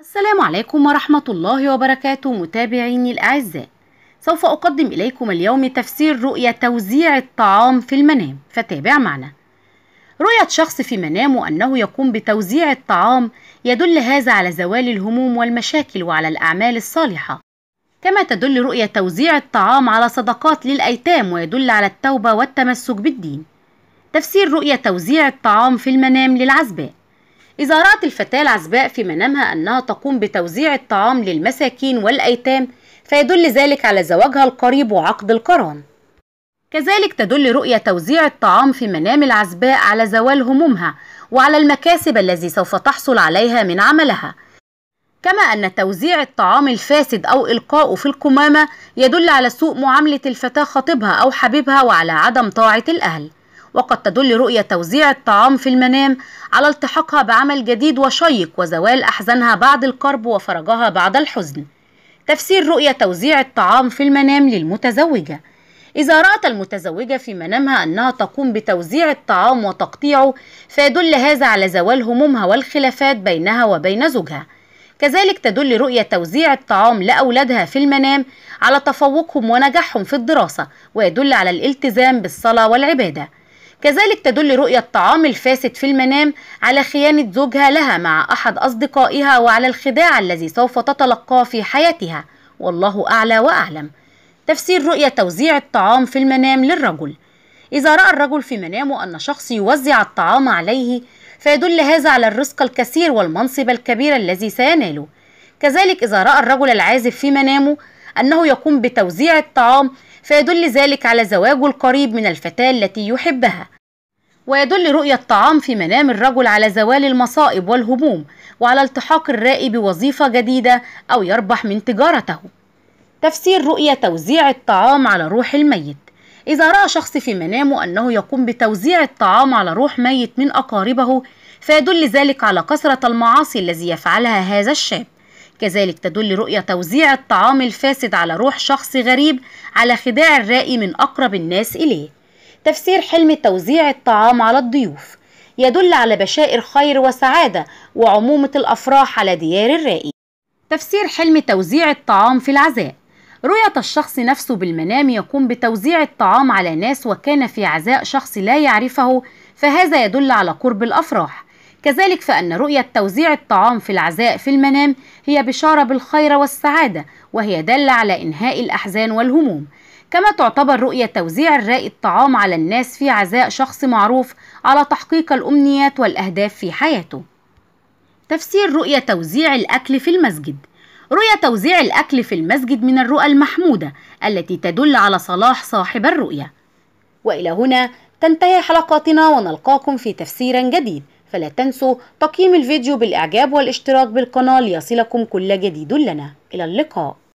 السلام عليكم ورحمة الله وبركاته متابعيني الأعزاء سوف أقدم إليكم اليوم تفسير رؤية توزيع الطعام في المنام فتابع معنا رؤية شخص في منامه أنه يقوم بتوزيع الطعام يدل هذا على زوال الهموم والمشاكل وعلى الأعمال الصالحة كما تدل رؤية توزيع الطعام على صدقات للأيتام ويدل على التوبة والتمسك بالدين تفسير رؤية توزيع الطعام في المنام للعزباء إذا رأت الفتاة العزباء في منامها أنها تقوم بتوزيع الطعام للمساكين والأيتام فيدل ذلك على زواجها القريب وعقد القران كذلك تدل رؤية توزيع الطعام في منام العزباء على زوال همومها وعلى المكاسب الذي سوف تحصل عليها من عملها كما أن توزيع الطعام الفاسد أو إلقاؤه في القمامة يدل على سوء معاملة الفتاة خطيبها أو حبيبها وعلى عدم طاعة الأهل وقد تدل رؤية توزيع الطعام في المنام على التحاقها بعمل جديد وشيق وزوال أحزانها بعد القرب وفرجها بعد الحزن تفسير رؤية توزيع الطعام في المنام للمتزوجة إذا رأت المتزوجة في منامها أنها تقوم بتوزيع الطعام وتقطيعه فيدل هذا على زوال همومها والخلافات بينها وبين زوجها كذلك تدل رؤية توزيع الطعام لأولادها في المنام على تفوقهم ونجاحهم في الدراسة ويدل على الالتزام بالصلاة والعبادة كذلك تدل رؤية الطعام الفاسد في المنام على خيانة زوجها لها مع أحد أصدقائها وعلى الخداع الذي سوف تتلقاه في حياتها والله أعلى وأعلم تفسير رؤية توزيع الطعام في المنام للرجل إذا رأى الرجل في منامه أن شخص يوزع الطعام عليه فيدل هذا على الرزق الكثير والمنصب الكبير الذي سيناله كذلك إذا رأى الرجل العازف في منامه أنه يقوم بتوزيع الطعام فيدل ذلك على زواجه القريب من الفتاة التي يحبها ويدل رؤية الطعام في منام الرجل على زوال المصائب والهموم وعلى التحاق الرائي بوظيفة جديدة أو يربح من تجارته تفسير رؤية توزيع الطعام على روح الميت إذا رأى شخص في منامه أنه يقوم بتوزيع الطعام على روح ميت من أقاربه فيدل ذلك على كثرة المعاصي الذي يفعلها هذا الشاب كذلك تدل رؤية توزيع الطعام الفاسد على روح شخص غريب على خداع الرأي من أقرب الناس إليه تفسير حلم توزيع الطعام على الضيوف يدل على بشائر خير وسعادة وعمومة الأفراح على ديار الرأي تفسير حلم توزيع الطعام في العزاء رؤية الشخص نفسه بالمنام يقوم بتوزيع الطعام على ناس وكان في عزاء شخص لا يعرفه فهذا يدل على قرب الأفراح كذلك فأن رؤية توزيع الطعام في العزاء في المنام هي بشارة بالخير والسعادة وهي دالة على إنهاء الأحزان والهموم كما تعتبر رؤية توزيع الرأي الطعام على الناس في عزاء شخص معروف على تحقيق الأمنيات والأهداف في حياته تفسير رؤية توزيع الأكل في المسجد رؤية توزيع الأكل في المسجد من الرؤى المحمودة التي تدل على صلاح صاحب الرؤية وإلى هنا تنتهي حلقاتنا ونلقاكم في تفسير جديد فلا تنسوا تقييم الفيديو بالإعجاب والاشتراك بالقناة ليصلكم كل جديد لنا إلى اللقاء